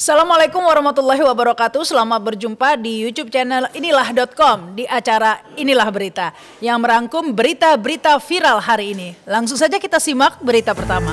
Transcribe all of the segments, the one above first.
Assalamualaikum warahmatullahi wabarakatuh. Selamat berjumpa di YouTube channel inilah.com di acara Inilah Berita yang merangkum berita-berita viral hari ini. Langsung saja kita simak berita pertama.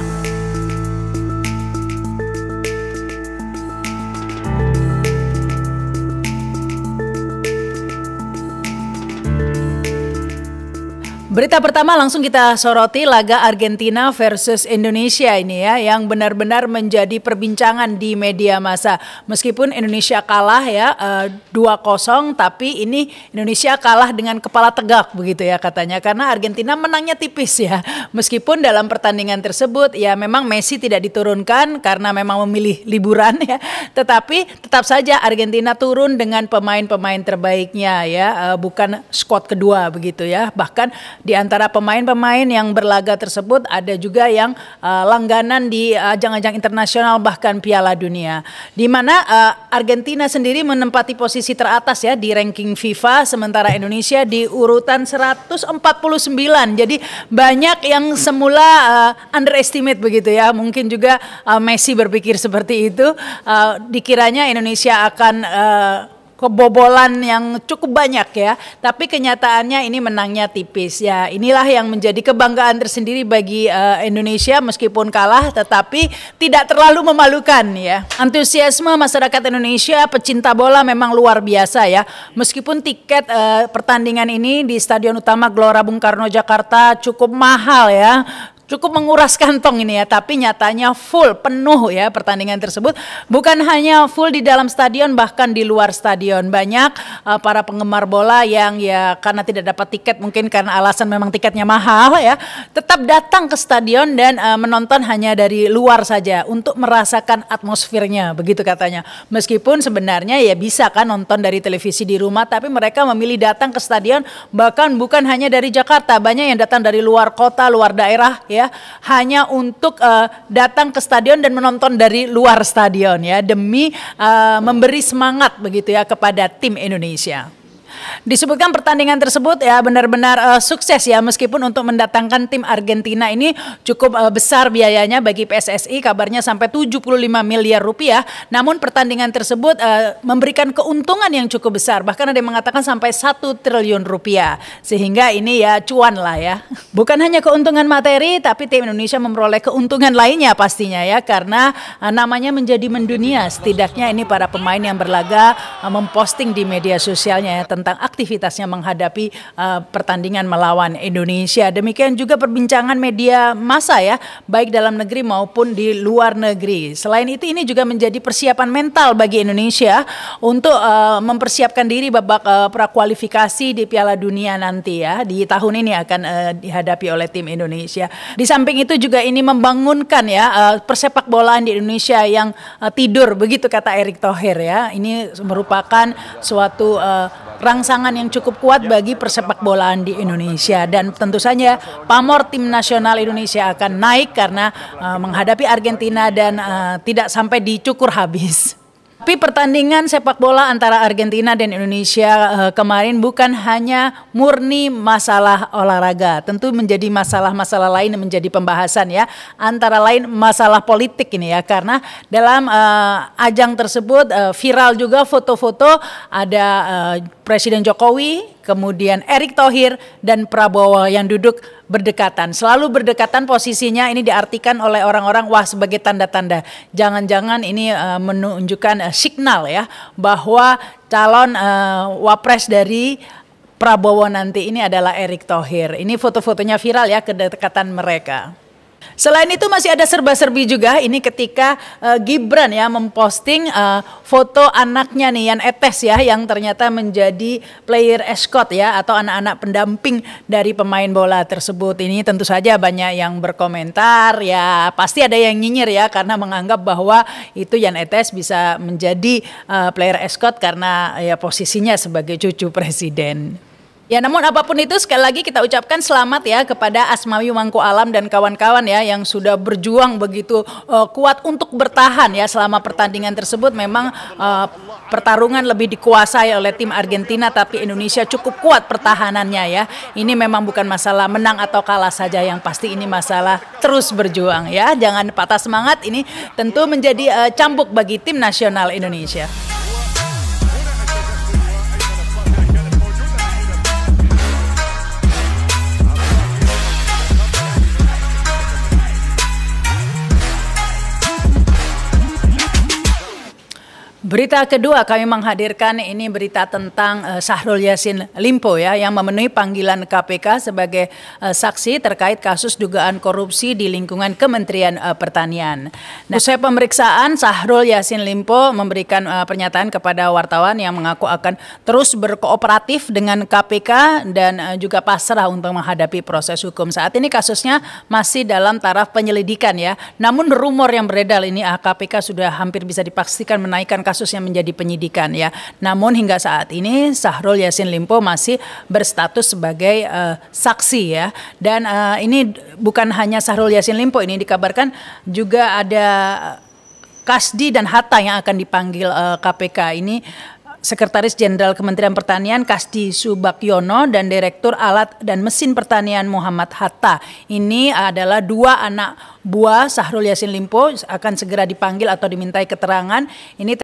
Berita pertama langsung kita soroti laga Argentina versus Indonesia ini ya yang benar-benar menjadi perbincangan di media massa. Meskipun Indonesia kalah ya uh, eh, 2-0 tapi ini Indonesia kalah dengan kepala tegak begitu ya katanya karena Argentina menangnya tipis ya. Meskipun dalam pertandingan tersebut ya memang Messi tidak diturunkan karena memang memilih liburan ya. Tetapi tetap saja Argentina turun dengan pemain-pemain terbaiknya ya uh, bukan squad kedua begitu ya. Bahkan di antara pemain-pemain yang berlaga tersebut ada juga yang uh, langganan di eh, ajang-ajang internasional bahkan Piala Dunia. Di mana uh, Argentina sendiri menempati posisi teratas ya di ranking FIFA sementara Indonesia di urutan 149. Jadi banyak yang semula uh, underestimate begitu ya. Mungkin juga uh, Messi berpikir seperti itu uh, dikiranya Indonesia akan uh, kebobolan yang cukup banyak ya. Tapi kenyataannya ini menangnya tipis ya. Inilah yang menjadi kebanggaan tersendiri bagi uh, Indonesia meskipun kalah tetapi tidak terlalu memalukan ya. Antusiasme masyarakat Indonesia pecinta bola memang luar biasa ya. Meskipun tiket uh, pertandingan ini di Stadion Utama Gelora Bung Karno Jakarta cukup mahal ya cukup menguras kantong ini ya, tapi nyatanya full penuh ya pertandingan tersebut. Bukan hanya full di dalam stadion, bahkan di luar stadion banyak uh, para penggemar bola yang ya karena tidak dapat tiket mungkin karena alasan memang tiketnya mahal ya, tetap datang ke stadion dan uh, menonton hanya dari luar saja untuk merasakan atmosfernya, begitu katanya. Meskipun sebenarnya ya bisa kan nonton dari televisi di rumah, tapi mereka memilih datang ke stadion bahkan bukan hanya dari Jakarta, banyak yang datang dari luar kota, luar daerah ya ya hanya untuk uh, datang ke stadion dan menonton dari luar stadion ya demi uh, memberi semangat begitu ya kepada tim Indonesia. Disebutkan pertandingan tersebut ya benar-benar uh, sukses ya meskipun untuk mendatangkan tim Argentina ini cukup uh, besar biayanya bagi PSSI kabarnya sampai 75 miliar rupiah. Namun pertandingan tersebut uh, memberikan keuntungan yang cukup besar bahkan ada yang mengatakan sampai 1 triliun rupiah. Sehingga ini ya cuan lah ya. Bukan hanya keuntungan materi tapi tim Indonesia memperoleh keuntungan lainnya pastinya ya karena uh, namanya menjadi mendunia setidaknya ini para pemain yang berlaga uh, memposting di media sosialnya ya tentang tentang aktivitasnya menghadapi uh, pertandingan melawan Indonesia. Demikian juga perbincangan media massa ya, baik dalam negeri maupun di luar negeri. Selain itu ini juga menjadi persiapan mental bagi Indonesia untuk uh, mempersiapkan diri babak uh, prakualifikasi di Piala Dunia nanti ya di tahun ini akan uh, dihadapi oleh tim Indonesia. Di samping itu juga ini membangunkan ya uh, persepak bolaan di Indonesia yang uh, tidur begitu kata Erick Thohir ya. Ini merupakan suatu uh, rangsangan yang cukup kuat bagi persepak bolaan di Indonesia dan tentu saja pamor tim nasional Indonesia akan naik karena uh, menghadapi Argentina dan uh, tidak sampai dicukur habis. Tapi pertandingan sepak bola antara Argentina dan Indonesia eh, kemarin bukan hanya murni masalah olahraga, tentu menjadi masalah-masalah lain yang menjadi pembahasan ya. Antara lain masalah politik ini ya, karena dalam uh, ajang tersebut uh, viral juga foto-foto ada uh, Presiden Jokowi kemudian Erick Thohir dan Prabowo yang duduk berdekatan. Selalu berdekatan posisinya ini diartikan oleh orang-orang wah sebagai tanda-tanda. Jangan-jangan ini uh, menunjukkan uh, signal ya bahwa calon uh, wapres dari Prabowo nanti ini adalah Erick Thohir. Ini foto-fotonya viral ya kedekatan mereka. Selain itu masih ada serba-serbi juga ini ketika uh, Gibran ya memposting uh, foto anaknya nih Yan Etes ya yang ternyata menjadi player escort ya atau anak-anak pendamping dari pemain bola tersebut. Ini tentu saja banyak yang berkomentar ya pasti ada yang nyinyir ya karena menganggap bahwa itu Yan Etes bisa menjadi uh, player escort karena ya posisinya sebagai cucu presiden. Ya namun apapun itu sekali lagi kita ucapkan selamat ya kepada Asmawi Mangku Alam dan kawan-kawan ya yang sudah berjuang begitu uh, kuat untuk bertahan ya selama pertandingan tersebut memang uh, pertarungan lebih dikuasai oleh tim Argentina tapi Indonesia cukup kuat pertahanannya ya. Ini memang bukan masalah menang atau kalah saja yang pasti ini masalah terus berjuang ya. Jangan patah semangat ini tentu menjadi uh, cambuk bagi tim nasional Indonesia. Berita kedua kami menghadirkan ini berita tentang uh, eh, Sahrul Yasin Limpo ya yang memenuhi panggilan KPK sebagai uh, saksi terkait kasus dugaan korupsi di lingkungan Kementerian uh, Pertanian. Nah, usai pemeriksaan Sahrul Yasin Limpo memberikan uh, pernyataan kepada wartawan yang mengaku akan terus berkooperatif dengan KPK dan uh, juga pasrah untuk menghadapi proses hukum. Saat ini kasusnya masih dalam taraf penyelidikan ya. Namun rumor yang beredar ini KPK ah, sudah hampir bisa dipastikan menaikkan kasus yang menjadi penyidikan ya. Namun hingga saat ini Sahrul Yasin Limpo masih berstatus sebagai uh, saksi ya. Dan uh, ini bukan hanya Sahrul Yasin Limpo ini dikabarkan juga ada Kasdi dan Hatta yang akan dipanggil uh, eh, KPK ini Sekretaris Jenderal Kementerian Pertanian Kasdi Subakyono dan Direktur Alat dan Mesin Pertanian Muhammad Hatta. Ini adalah dua anak buah Sahrul Yasin Limpo akan segera dipanggil atau dimintai keterangan. Ini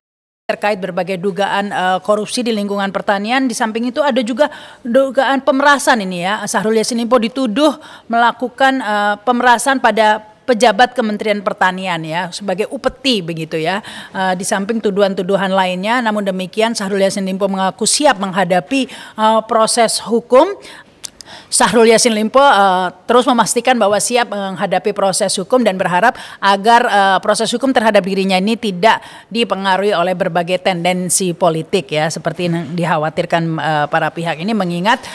terkait berbagai dugaan uh, korupsi di lingkungan pertanian. Di samping itu ada juga dugaan pemerasan ini ya. Sahrul Yassin Limpo dituduh melakukan uh, pemerasan pada pejabat Kementerian Pertanian ya sebagai upeti begitu ya. Uh, di samping tuduhan-tuduhan lainnya, namun demikian Sahrul Yassin Limpo mengaku siap menghadapi uh, proses hukum Sahrul Yasin Limpo uh, terus memastikan bahwa siap menghadapi proses hukum dan berharap agar uh, proses hukum terhadap dirinya ini tidak dipengaruhi oleh berbagai tendensi politik ya seperti yang dikhawatirkan uh, para pihak ini mengingat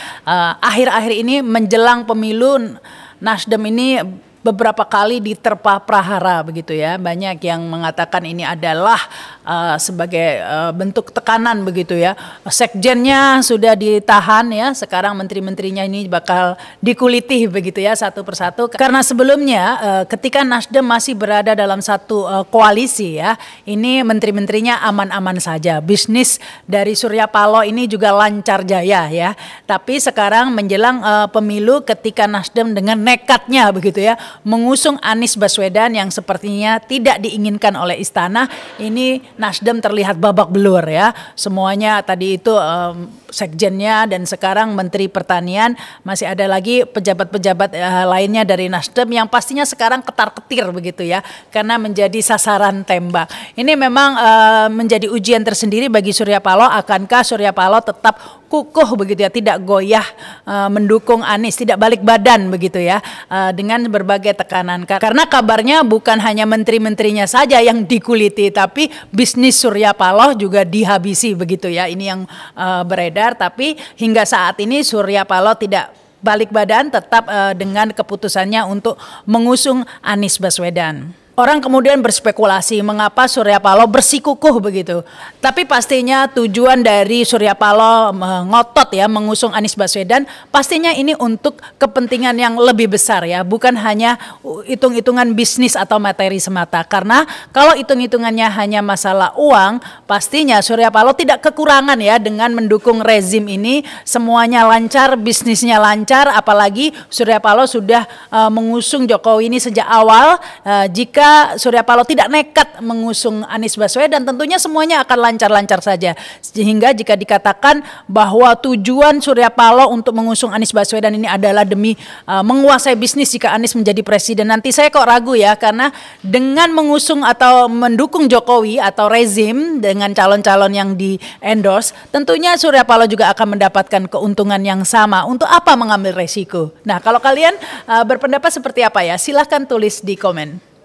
akhir-akhir uh, ini menjelang pemilu Nasdem ini beberapa kali diterpa prahara begitu ya. Banyak yang mengatakan ini adalah uh, sebagai uh, bentuk tekanan begitu ya. Sekjennya sudah ditahan ya, sekarang menteri-menterinya ini bakal dikuliti begitu ya satu persatu. Karena sebelumnya uh, ketika Nasdem masih berada dalam satu uh, koalisi ya, ini menteri-menterinya aman-aman saja. Bisnis dari Surya Paloh ini juga lancar jaya ya. Tapi sekarang menjelang uh, pemilu ketika Nasdem dengan nekatnya begitu ya mengusung Anies Baswedan yang sepertinya tidak diinginkan oleh istana. Ini Nasdem terlihat babak belur ya. Semuanya tadi itu um, sekjennya dan sekarang Menteri Pertanian masih ada lagi pejabat-pejabat uh, lainnya dari Nasdem yang pastinya sekarang ketar-ketir begitu ya karena menjadi sasaran tembak. Ini memang uh, menjadi ujian tersendiri bagi Surya Paloh akankah Surya Paloh tetap kukuh begitu ya, tidak goyah uh, mendukung Anies, tidak balik badan begitu ya uh, dengan berbagai tekanan. Karena kabarnya bukan hanya menteri-menterinya saja yang dikuliti, tapi bisnis Surya Paloh juga dihabisi begitu ya. Ini yang uh, beredar, tapi hingga saat ini Surya Paloh tidak balik badan tetap uh, dengan keputusannya untuk mengusung Anies Baswedan. Orang kemudian berspekulasi mengapa Surya Paloh bersikukuh begitu. Tapi pastinya tujuan dari Surya Paloh mengotot eh, ya mengusung Anies Baswedan pastinya ini untuk kepentingan yang lebih besar ya, bukan hanya hitung-hitungan bisnis atau materi semata. Karena kalau hitung-hitungannya hanya masalah uang, pastinya Surya Paloh tidak kekurangan ya dengan mendukung rezim ini semuanya lancar, bisnisnya lancar apalagi Surya Paloh sudah uh, mengusung Jokowi ini sejak awal uh, jika Surya Paloh tidak nekat mengusung Anies Baswedan tentunya semuanya akan lancar-lancar saja. Sehingga jika dikatakan bahwa tujuan Surya Paloh untuk mengusung Anies Baswedan ini adalah demi uh, menguasai bisnis jika Anies menjadi presiden. Nanti saya kok ragu ya karena dengan mengusung atau mendukung Jokowi atau rezim dengan calon-calon yang di endorse, tentunya Surya Paloh juga akan mendapatkan keuntungan yang sama. Untuk apa mengambil resiko? Nah, kalau kalian uh, berpendapat seperti apa ya? Silahkan tulis di komen.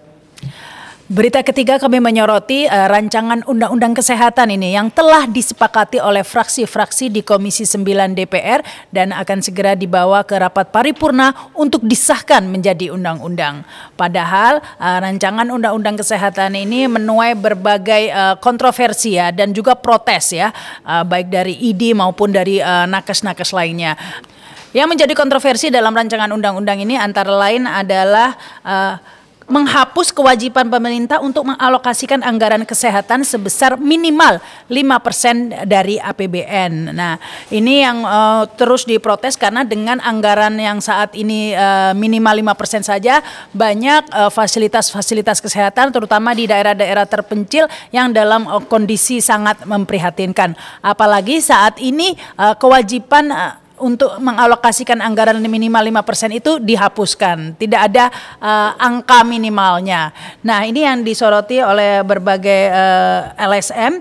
Berita ketiga kami menyoroti uh, rancangan undang-undang kesehatan ini yang telah disepakati oleh fraksi-fraksi di Komisi 9 DPR dan akan segera dibawa ke rapat paripurna untuk disahkan menjadi undang-undang. Padahal uh, rancangan undang-undang kesehatan ini menuai berbagai uh, kontroversi ya dan juga protes ya uh, baik dari ID maupun dari nakes nakes-nakes lainnya. Yang menjadi kontroversi dalam rancangan undang-undang ini antara lain adalah uh, menghapus kewajiban pemerintah untuk mengalokasikan anggaran kesehatan sebesar minimal 5% dari APBN. Nah, ini yang uh, terus diprotes karena dengan anggaran yang saat ini uh, minimal 5% saja banyak eh, fasilitas-fasilitas uh, kesehatan terutama di daerah-daerah terpencil yang dalam uh, kondisi sangat memprihatinkan. Apalagi saat ini uh, kewajiban uh, untuk mengalokasikan anggaran minimal 5% itu dihapuskan. Tidak ada uh, angka minimalnya. Nah, ini yang disoroti oleh berbagai uh, eh, LSM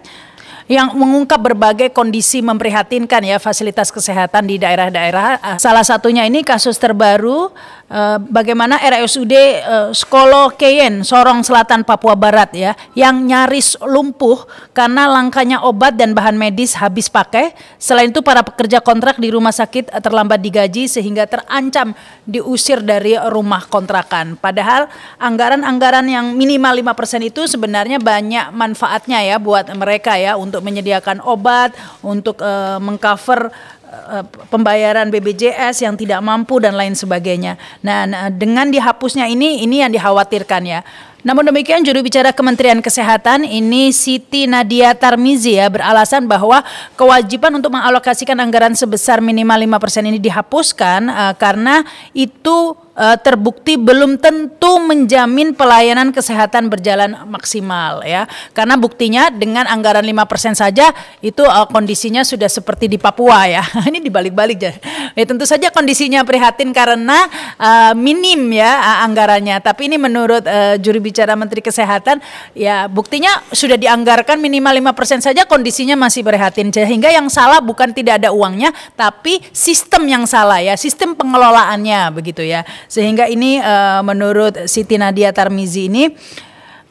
yang mengungkap berbagai kondisi memprihatinkan ya fasilitas kesehatan di daerah-daerah. Eh, salah satunya ini kasus terbaru Eh, bagaimana RSUD uh, eh, Skolo Keyen Sorong Selatan Papua Barat ya yang nyaris lumpuh karena langkanya obat dan bahan medis habis pakai. Selain itu para pekerja kontrak di rumah sakit eh, terlambat digaji sehingga terancam diusir dari rumah kontrakan. Padahal anggaran-anggaran yang minimal 5% itu sebenarnya banyak manfaatnya ya buat mereka ya untuk menyediakan obat, untuk uh, mengcover Eh, pembayaran BBJS yang tidak mampu dan lain sebagainya. Nah, nah, dengan dihapusnya ini ini yang dikhawatirkan ya. Namun demikian juru bicara Kementerian Kesehatan ini Siti Nadia Tarmizi ya beralasan bahwa kewajiban untuk mengalokasikan anggaran sebesar minimal 5% ini dihapuskan uh, karena itu uh, terbukti belum tentu menjamin pelayanan kesehatan berjalan maksimal ya. Karena buktinya dengan anggaran 5% saja itu uh, kondisinya sudah seperti di Papua ya. Ini dibalik-balik ya. ya. tentu saja kondisinya prihatin karena uh, minim ya uh, anggarannya. Tapi ini menurut uh, juri bicara Menteri Kesehatan ya buktinya sudah dianggarkan minimal 5% saja kondisinya masih prihatin. Sehingga yang salah bukan tidak ada uangnya tapi sistem yang salah ya, sistem pengelolaannya begitu ya. Sehingga ini uh, menurut Siti Nadia Tarmizi ini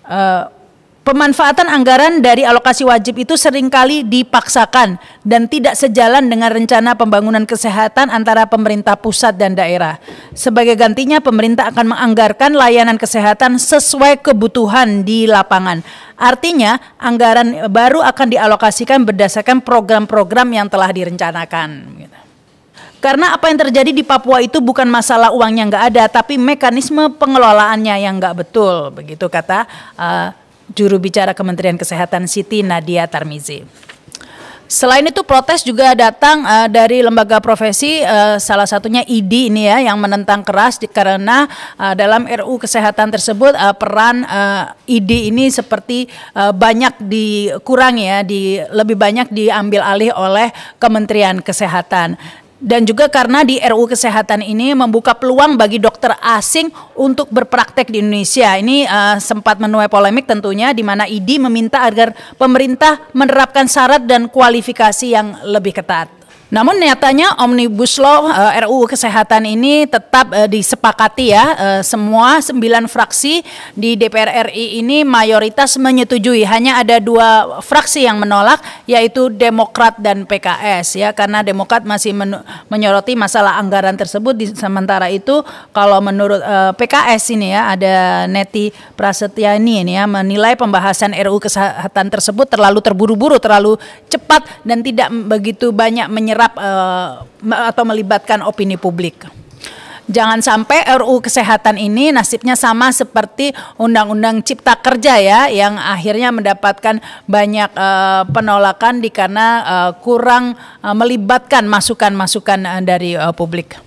uh, pemanfaatan anggaran dari alokasi wajib itu seringkali dipaksakan dan tidak sejalan dengan rencana pembangunan kesehatan antara pemerintah pusat dan daerah. Sebagai gantinya pemerintah akan menganggarkan layanan kesehatan sesuai kebutuhan di lapangan. Artinya, anggaran baru akan dialokasikan berdasarkan program-program yang telah direncanakan. Karena apa yang terjadi di Papua itu bukan masalah uangnya nggak ada, tapi mekanisme pengelolaannya yang nggak betul, begitu kata uh, juru bicara Kementerian Kesehatan Siti Nadia Tarmizi. Selain itu protes juga datang uh, dari lembaga profesi uh, salah satunya ID ini ya yang menentang keras di, karena uh, dalam RU kesehatan tersebut uh, peran uh, ID ini seperti uh, banyak dikurangi ya di lebih banyak diambil alih oleh Kementerian Kesehatan dan juga karena di RU Kesehatan ini membuka peluang bagi dokter asing untuk berpraktek di Indonesia. Ini uh, sempat menuai polemik tentunya di mana IDI meminta agar pemerintah menerapkan syarat dan kualifikasi yang lebih ketat. Namun nyatanya Omnibus Law uh, eh, RUU Kesehatan ini tetap eh, disepakati ya eh, semua sembilan fraksi di DPR RI ini mayoritas menyetujui. Hanya ada dua fraksi yang menolak yaitu Demokrat dan PKS ya karena Demokrat masih men menyoroti masalah anggaran tersebut di sementara itu kalau menurut uh, PKS ini ya ada Neti Prasetyani ini ya menilai pembahasan RUU Kesehatan tersebut terlalu terburu-buru, terlalu cepat dan tidak begitu banyak menyerap menyerap uh, eh, atau melibatkan opini publik. Jangan sampai RU kesehatan ini nasibnya sama seperti Undang-Undang Cipta Kerja ya, yang akhirnya mendapatkan banyak uh, penolakan dikarena uh, kurang uh, melibatkan masukan-masukan dari uh, publik.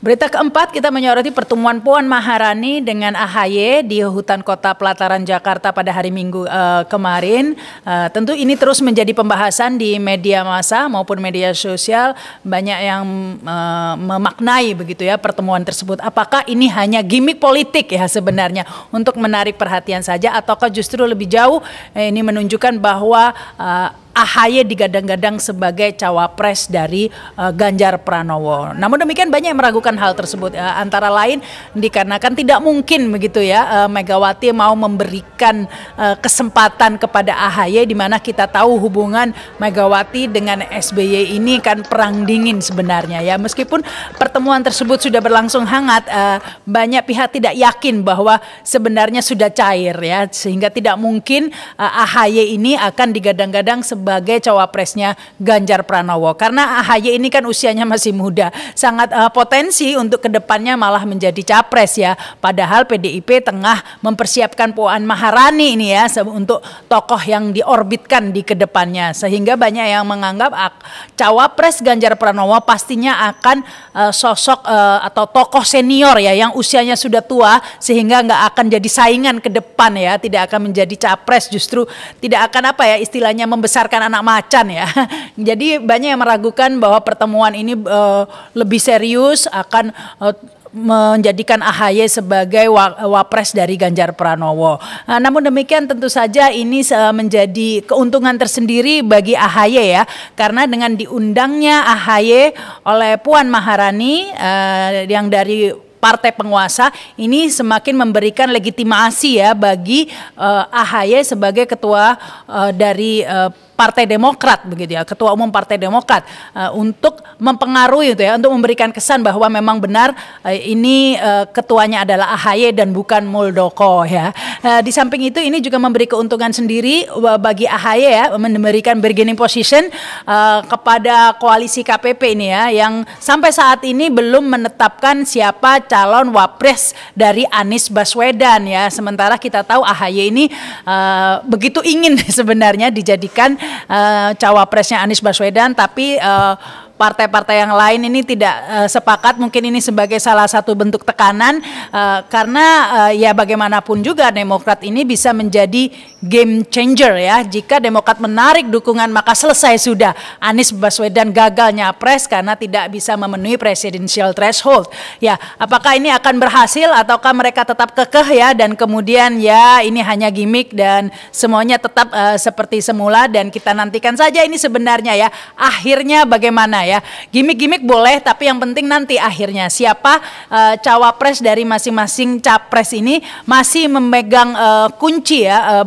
Berita keempat kita menyoroti pertemuan Puan Maharani dengan AHY di hutan kota Pelataran Jakarta pada hari Minggu uh, kemarin. Uh, tentu ini terus menjadi pembahasan di media massa maupun media sosial banyak yang uh, memaknai begitu ya pertemuan tersebut. Apakah ini hanya gimmick politik ya sebenarnya untuk menarik perhatian saja ataukah justru lebih jauh eh, ini menunjukkan bahwa uh, AHY digadang-gadang sebagai cawapres dari uh, Ganjar Pranowo. Namun demikian banyak yang meragukan hal tersebut uh, antara lain dikarenakan tidak mungkin begitu ya uh, Megawati mau memberikan uh, kesempatan kepada AHY di mana kita tahu hubungan Megawati dengan SBY ini kan perang dingin sebenarnya ya. Meskipun pertemuan tersebut sudah berlangsung hangat uh, banyak pihak tidak yakin bahwa sebenarnya sudah cair ya sehingga tidak mungkin uh, AHY ini akan digadang-gadang sebagai cawapresnya Ganjar Pranowo. Karena AHY ini kan usianya masih muda, sangat uh, potensi untuk kedepannya malah menjadi capres ya. Padahal PDIP tengah mempersiapkan Puan Maharani ini ya untuk tokoh yang diorbitkan di kedepannya. Sehingga banyak yang menganggap uh, cawapres Ganjar Pranowo pastinya akan uh, sosok uh, atau tokoh senior ya yang usianya sudah tua sehingga nggak akan jadi saingan ke depan ya, tidak akan menjadi capres justru tidak akan apa ya istilahnya membesar membesarkan anak macan ya. Jadi banyak yang meragukan bahwa pertemuan ini uh, lebih serius akan uh, menjadikan AHY sebagai wapres dari Ganjar Pranowo. Nah, namun demikian tentu saja ini eh, menjadi keuntungan tersendiri bagi AHY ya karena dengan diundangnya AHY oleh Puan Maharani eh, yang dari partai penguasa ini semakin memberikan legitimasi ya bagi uh, eh, AHY sebagai ketua uh, dari uh, Partai Demokrat begitu ya, Ketua Umum Partai Demokrat uh, untuk mempengaruhi itu ya, untuk memberikan kesan bahwa memang benar uh, ini uh, ketuanya adalah AHY dan bukan Muldoko ya. Uh, di samping itu ini juga memberi keuntungan sendiri bagi AHY ya, memberikan bargaining position uh, kepada koalisi KPP ini ya, yang sampai saat ini belum menetapkan siapa calon wapres dari Anies Baswedan ya. Sementara kita tahu AHY ini uh, begitu ingin sebenarnya dijadikan uh, cawapresnya Anies Baswedan tapi uh, partai-partai yang lain ini tidak uh, sepakat mungkin ini sebagai salah satu bentuk tekanan uh, karena uh, ya bagaimanapun juga Demokrat ini bisa menjadi game changer ya jika Demokrat menarik dukungan maka selesai sudah Anies Baswedan gagal nyapres karena tidak bisa memenuhi presidential threshold ya apakah ini akan berhasil ataukah mereka tetap kekeh ya dan kemudian ya ini hanya gimmick dan semuanya tetap uh, seperti semula dan kita nantikan saja ini sebenarnya ya akhirnya bagaimana ya? ya. Gimik-gimik boleh tapi yang penting nanti akhirnya siapa uh, cawapres dari masing-masing capres ini masih memegang uh, kunci ya uh,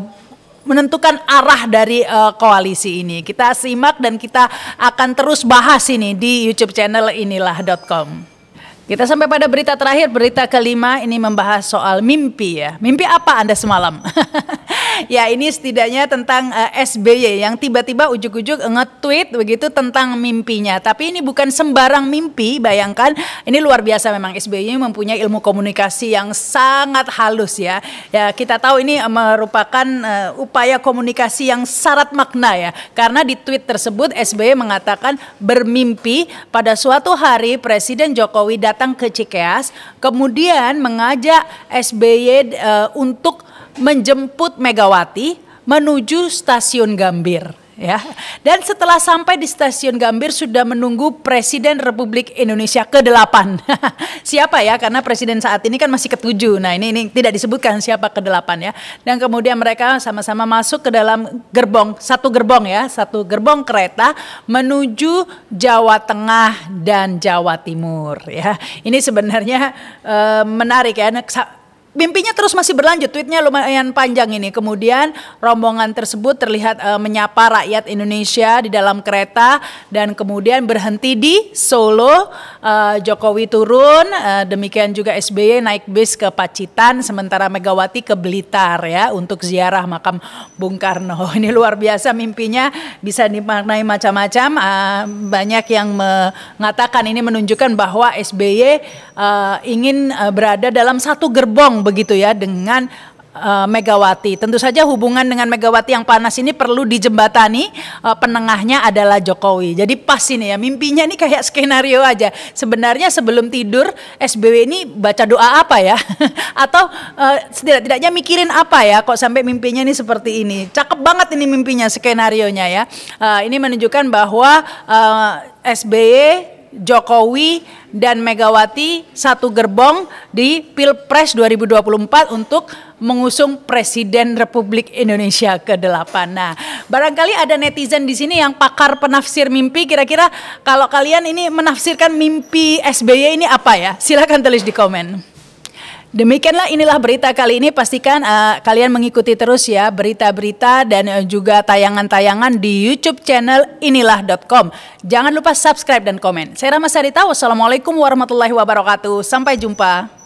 menentukan arah dari uh, koalisi ini. Kita simak dan kita akan terus bahas ini di YouTube channel inilah.com. Kita sampai pada berita terakhir, berita kelima ini membahas soal mimpi ya. Mimpi apa Anda semalam? ya ini setidaknya tentang uh, eh, SBY yang tiba-tiba ujuk-ujuk nge-tweet begitu tentang mimpinya. Tapi ini bukan sembarang mimpi, bayangkan ini luar biasa memang SBY mempunyai ilmu komunikasi yang sangat halus ya. Ya kita tahu ini merupakan uh, upaya komunikasi yang syarat makna ya. Karena di tweet tersebut SBY mengatakan bermimpi pada suatu hari Presiden Jokowi datang ke Cikeas kemudian mengajak SBY uh, eh, untuk menjemput Megawati menuju stasiun Gambir ya. Dan setelah sampai di stasiun Gambir sudah menunggu Presiden Republik Indonesia ke-8. siapa ya? Karena presiden saat ini kan masih ke-7. Nah, ini ini tidak disebutkan siapa ke-8 ya. Dan kemudian mereka sama-sama masuk ke dalam gerbong, satu gerbong ya, satu gerbong kereta menuju Jawa Tengah dan Jawa Timur ya. Ini sebenarnya e, menarik ya nah, mimpinya terus masih berlanjut. Tweetnya lumayan panjang ini. Kemudian rombongan tersebut terlihat e, menyapa rakyat Indonesia di dalam kereta dan kemudian berhenti di Solo. E, Jokowi turun, e, demikian juga SBY naik bis ke Pacitan, sementara Megawati ke Blitar ya untuk ziarah makam Bung Karno. Ini luar biasa mimpinya bisa dimaknai macam-macam. E, banyak yang mengatakan ini menunjukkan bahwa SBY e, ingin berada dalam satu gerbong begitu ya dengan uh, Megawati. Tentu saja hubungan dengan Megawati yang panas ini perlu dijembatani. Uh, penengahnya adalah Jokowi. Jadi pas ini ya mimpinya ini kayak skenario aja. Sebenarnya sebelum tidur SBW ini baca doa apa ya? Atau uh, setidak-tidaknya mikirin apa ya? Kok sampai mimpinya ini seperti ini? Cakep banget ini mimpinya skenarionya ya. Uh, ini menunjukkan bahwa uh, SBY Jokowi dan Megawati satu gerbong di Pilpres 2024 untuk mengusung Presiden Republik Indonesia ke-8. Nah, barangkali ada netizen di sini yang pakar penafsir mimpi. Kira-kira kalau kalian ini menafsirkan mimpi SBY ini apa ya? Silakan tulis di komen. Demikianlah inilah berita kali ini pastikan uh, kalian mengikuti terus ya berita-berita dan eh, juga tayangan-tayangan di YouTube channel inilah.com. Jangan lupa subscribe dan komen. Saya Rama Sarita. Wassalamualaikum warahmatullahi wabarakatuh. Sampai jumpa.